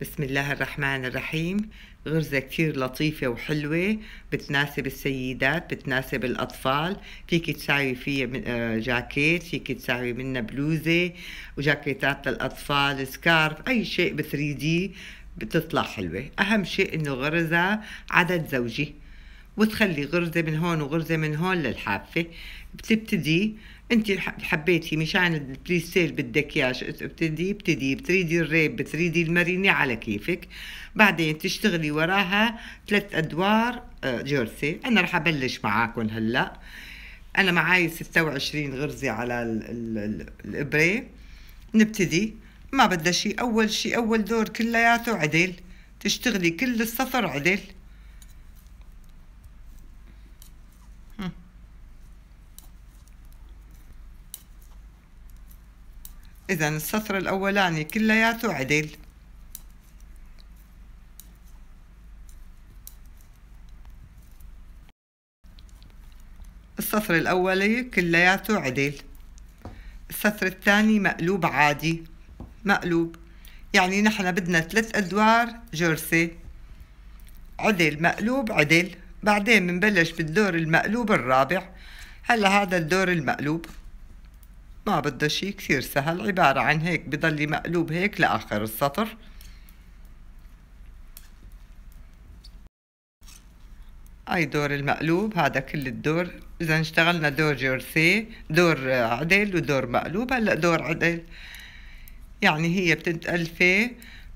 بسم الله الرحمن الرحيم غرزة كتير لطيفة وحلوة بتناسب السيدات بتناسب الأطفال فيك تساوي فيها آه، جاكيت فيك تساوي منها بلوزة وجاكيتات للأطفال سكارف أي شيء بثري دي بتطلع حلوة أهم شيء إنه غرزة عدد زوجي وتخلي غرزة من هون وغرزة من هون للحافة بتبتدي انت حبيتي مشان البري سيل بدك اياه بتدي بتدي بتريدي الريب بتريدي الماريني على كيفك بعدين تشتغلي وراها ثلاث ادوار آه، جرسي انا رح ابلش معاكم هلا انا معاي 26 غرزه على الابره نبتدي ما بدها شيء اول شيء اول دور كلياته عدل تشتغلي كل السطر عدل إذا السطر الأولاني كلياته عدل السطر الأولي كلياته عدل السطر الثاني مقلوب عادي مقلوب يعني نحن بدنا ثلاث أدوار جرسي عدل مقلوب عدل بعدين بنبلش بالدور المقلوب الرابع هلا هذا الدور المقلوب ما بده شي كثير سهل عبارة عن هيك بضلي مقلوب هيك لآخر السطر أي دور المقلوب هذا كل الدور إذا اشتغلنا دور جورسي دور عدل ودور مقلوب هلأ دور عدل يعني هي بتنتقل فيه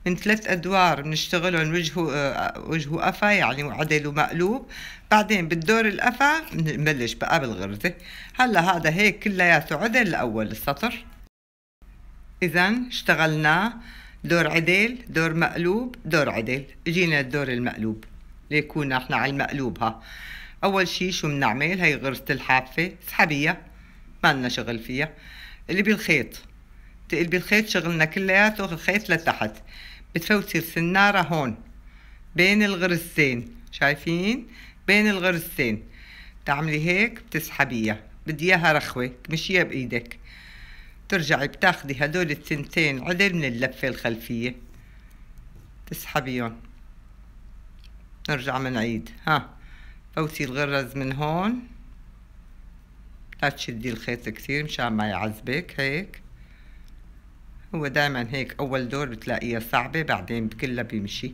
من ثلاث أدوار بنشتغلهم وجهه آه، وجهه قفا يعني عدل ومقلوب بعدين بالدور القفا بنبلش بقى بالغرزة هلا هذا هيك كلياته عدل لاول السطر إذا اشتغلناه دور عدل دور مقلوب دور عدل جينا الدور المقلوب ليكون احنا على المقلوب ها أول شي شو بنعمل هي غرزة الحافة اسحبيها ما لنا شغل فيها اللي بالخيط تقلبي الخيط شغلنا كلياته الخيط لتحت بتفوتي السنارة هون بين الغرزتين شايفين بين الغرزتين تعملي هيك بتسحبيها بدي اياها رخوة تمشيها بايدك ترجعي بتاخدي هدول التنتين عدل من اللفة الخلفية تسحبيهم نرجع منعيد ها فوتي الغرز من هون لا تشدي الخيط كثير مشان ما يعذبك هيك هو دايما هيك اول دور بتلاقيها صعبة بعدين كلها بيمشي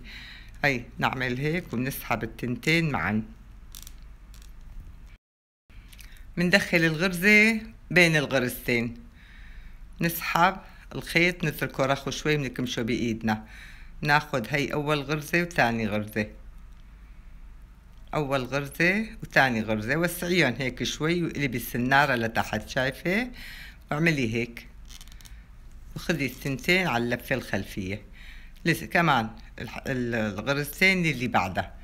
هي نعمل هيك وبنسحب التنتين معا بندخل الغرزة بين الغرزتين نسحب الخيط نتركه رخو شوي بنكمشه بايدنا ناخد هي اول غرزة وثاني غرزة اول غرزة وثاني غرزة وسعيهم هيك شوي وقلبي السنارة لتحت شايفة واعملي هيك وخذي الثنتين على اللفة الخلفية لسه كمان الغرزتين اللي بعدها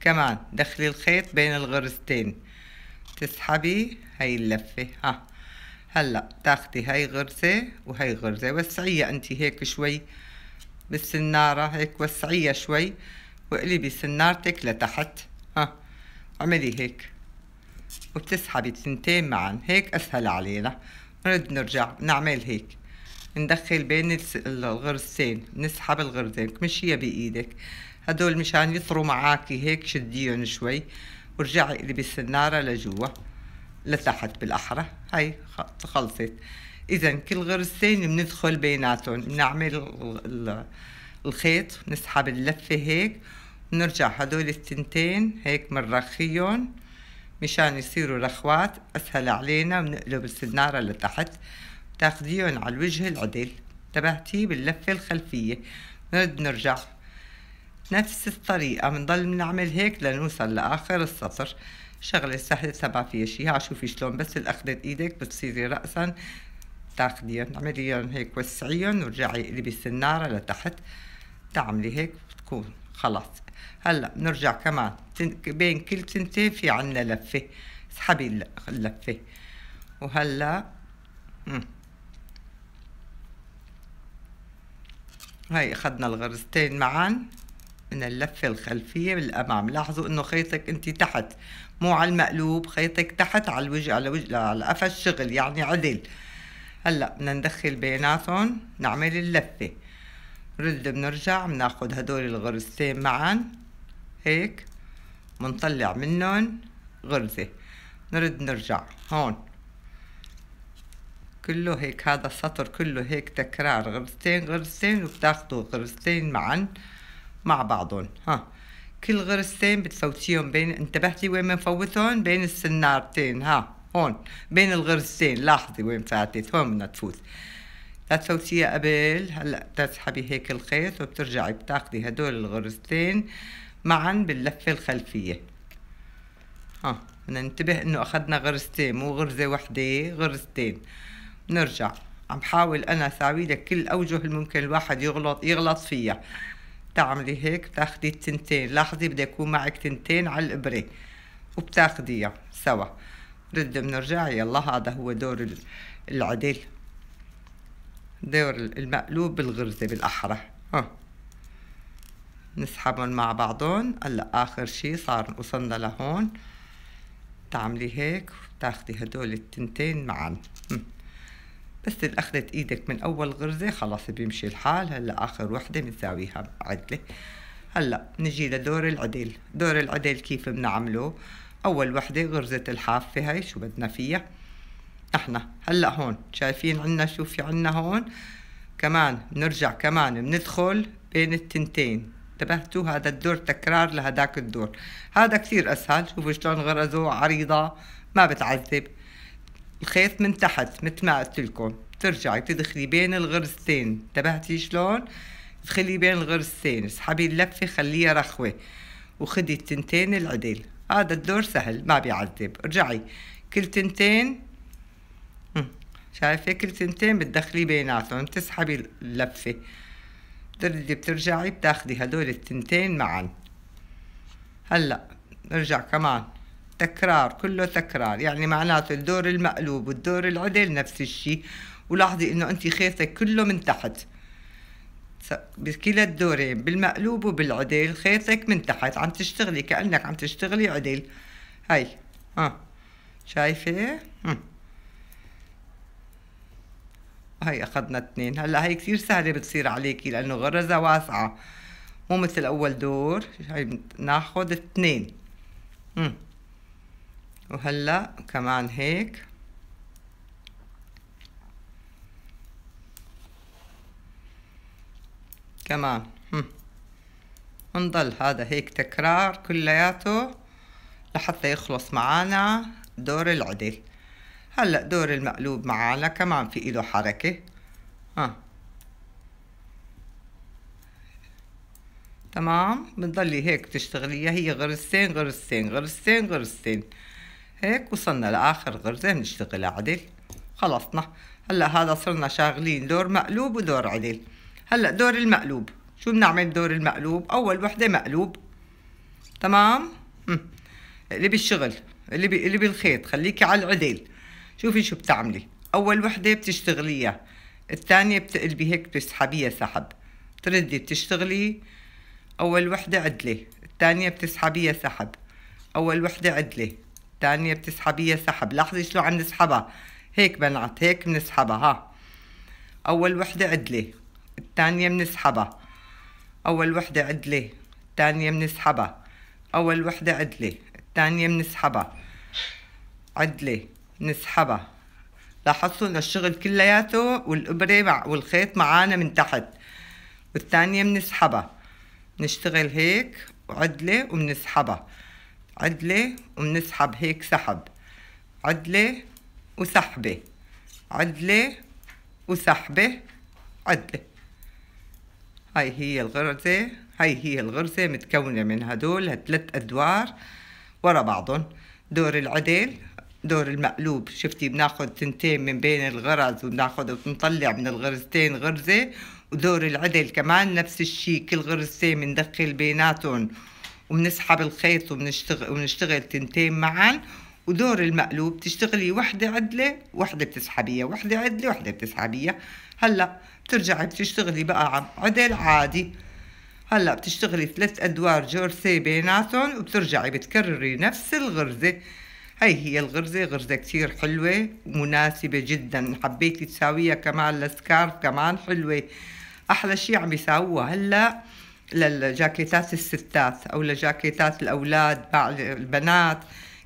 كمان دخلي الخيط بين الغرزتين تسحبي هاي اللفة ها هلا تاخدي هاي غرزة وهاي غرزة وسعيها انت هيك شوي بالسنارة هيك وسعيها شوي واقلبي سنارتك لتحت ها اعملي هيك وبتسحبي الثنتين معا هيك اسهل علينا نرد نرجع نعمل هيك ندخل بين الغرزتين نسحب الغرزين مشيها بايدك هدول مشان يطروا معاكي هيك شديهم شوي ورجعي اقلبي السنارة لجوا لتحت بالاحرى هاي خلصت اذا كل غرزتين بندخل بيناتهم بنعمل الخيط نسحب اللفة هيك ونرجع هدول التنتين هيك بنرخيهم مشان يصيروا رخوات اسهل علينا بنقلب السنارة لتحت تاخذيهم على الوجه العدل تبعتي باللفة الخلفية نرد نرجع نفس الطريقة بنضل بنعمل هيك لنوصل لآخر السطر شغلة سهلة سبع فيها شي شوفي شلون بس الأخذة إيدك بتصيري رأسا تاخديهم اعمليهم هيك وسعيهم ورجعي اقلبي السنارة لتحت تعملي هيك بتكون خلاص هلا بنرجع كمان بين كل تنتين في عنا لفة اسحبي اللفة وهلا مم. هاي اخدنا الغرزتين معا من اللفة الخلفية بالأمام لاحظوا انه خيطك انت تحت مو على المقلوب خيطك تحت على الوجه على وجه على قفا الشغل يعني عدل هلا بدنا ندخل بيناتهم نعمل اللفة رد بنرجع بناخد هدول الغرزتين معا هيك بنطلع منهم غرزة نرد نرجع هون كله هيك هذا السطر كله هيك تكرار غرزتين غرزتين وبتاخدوا غرزتين معا مع بعضهم ها كل غرزتين بتفوتيهم بين انتبهتي وين بنفوتهم بين السنارتين ها هون بين الغرزتين لاحظي وين فاتت هون بدنا تفوت تفوتيها قبل هلا بتسحبي هيك الخيط وبترجعي بتاخدي هدول الغرزتين معا باللفة الخلفية ها بدنا ننتبه انه اخذنا غرزتين مو غرزة وحدة غرزتين نرجع عم حاول انا ساوي لك كل الاوجه الممكن الواحد يغلط يغلط فيها بتعملي هيك بتاخدي التنتين لاحظي بدي يكون معك تنتين على الابره وبتاخديها سوا رد بنرجع يلا هذا هو دور العدل دور المقلوب بالغرزه بالاحرى ها نسحبهم مع بعضهم هلا اخر شي صار وصلنا لهون تعملي هيك وتاخدي هدول التنتين معا بس أخذت إيدك من أول غرزة خلاص بيمشي الحال هلا آخر وحدة بنساويها عدلة هلا نجي لدور العدل دور العدل كيف بنعمله أول وحدة غرزة الحافة هاي شو بدنا فيها احنا هلا هون شايفين عنا شو في عنا هون كمان بنرجع كمان بندخل بين التنتين انتبهتوا هذا الدور تكرار لهداك الدور هذا كثير أسهل شوفوا شلون غرزه عريضة ما بتعذب الخيط من تحت مثل ما قلت لكم ترجعي تدخلي بين الغرزتين انتبهتي شلون تخلي بين الغرزتين اسحبي اللفه خليها رخوه وخدي التنتين العدل هذا الدور سهل ما بيعذب ارجعي كل تنتين شايفه كل تنتين بتدخلي بيناتهم تسحبي اللفه تردي بترجعي بتاخدي هدول التنتين معا هلا نرجع كمان تكرار كله تكرار يعني معناته الدور المقلوب والدور العدل نفس الشيء ولاحظي انه انت خيطك كله من تحت بكلا الدورين بالمقلوب وبالعدل خيطك من تحت عم تشتغلي كأنك عم تشتغلي عدل هاي ها آه. شايفة هاي اخذنا اثنين هلا هاي كثير سهلة بتصير عليكي لانه غرزة واسعة مو مثل اول دور هاي ناخذ اثنين وهلا كمان هيك كمان هم. نضل هذا هيك تكرار كلياته لحتى يخلص معانا دور العدل هلا دور المقلوب معانا كمان في ايده حركة ها آه. تمام بنضلي هيك تشتغليها هي غرستين غرستين غرستين غرستين هيك وصلنا لآخر غرزة بنشتغل عدل خلصنا هلا هذا صرنا شاغلين دور مقلوب ودور عدل هلا دور المقلوب شو بنعمل دور المقلوب اول وحده مقلوب تمام اقلبي الشغل اقلبي اللي الخيط خليكي على العدل شوفي شو بتعملي اول وحده بتشتغليها الثانيه بتقلبي هيك بتسحبيها سحب تردي بتشتغلي اول وحده عدله الثانيه بتسحبيها سحب اول وحده عدله الثانية بتسحبيها سحب لاحظي شلون عم نسحبها هيك بنات هيك بنسحبها ها أول وحدة عدلة الثانية بنسحبها أول وحدة عدلة الثانية بنسحبها أول وحدة عدلة الثانية بنسحبها عدلة نسحبها لاحظتوا ان الشغل كلياته والابره مع والخيط معانا من تحت والثانيه بنسحبها نشتغل هيك وعدله وبنسحبها عدلة وبنسحب هيك سحب عدلة وسحبة عدلة وسحبة عدلة هاي هي الغرزة هاي هي الغرزة متكونة من هدول هالثلاث أدوار ورا بعضهم دور العدل دور المقلوب شفتي بناخد تنتين من بين الغرز وبناخد وبنطلع من الغرزتين غرزة ودور العدل كمان نفس الشي كل غرزتين بندخل بيناتهم وبنسحب الخيط وبنشتغل وبنشتغل تنتين معا ودور المقلوب تشتغلي وحدة عدلة وحدة بتسحبيها وحدة عدلة وحدة بتسحبيها هلا بترجعي بتشتغلي بقى عدل عادي هلا بتشتغلي ثلاث ادوار جورسي بيناتهم وبترجعي بتكرري نفس الغرزة هي هي الغرزة غرزة كتير حلوة مناسبة جدا حبيتي تساويها كمان لسكارف كمان حلوة أحلى شي عم يساووها هلأ للجاكيتات الستات او لجاكيتات الاولاد البنات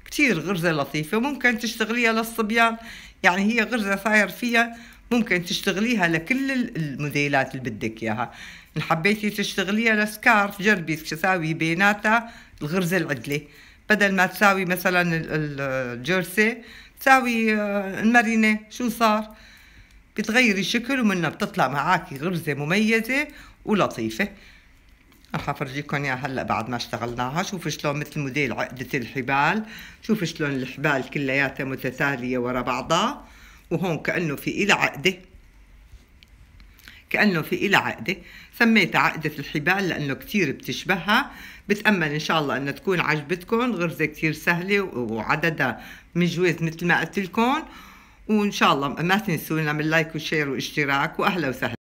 كتير غرزه لطيفه ممكن تشتغليها للصبيان يعني هي غرزه صاير فيها ممكن تشتغليها لكل الموديلات اللي بدك اياها ان حبيتي تشتغليها لسكارف جربي تساوي بيناتها الغرزه العدله بدل ما تساوي مثلا الجيرسي تساوي آه، المرينه شو صار بتغيري شكل ومنها بتطلع معاكي غرزه مميزه ولطيفه رح افرجيكم اياها هلا بعد ما اشتغلناها شوفوا شلون مثل موديل عقده الحبال شوفوا شلون الحبال كلياتها متتاليه ورا بعضها وهون كانه في إلى عقده كأنه في إلى عقدة سميتها عقدة الحبال لأنه كتير بتشبهها بتأمل إن شاء الله أن تكون عجبتكم غرزة كتير سهلة وعددها مجوز مثل ما قلت لكم وإن شاء الله ما تنسونا من لايك وشير واشتراك وأهلا وسهلا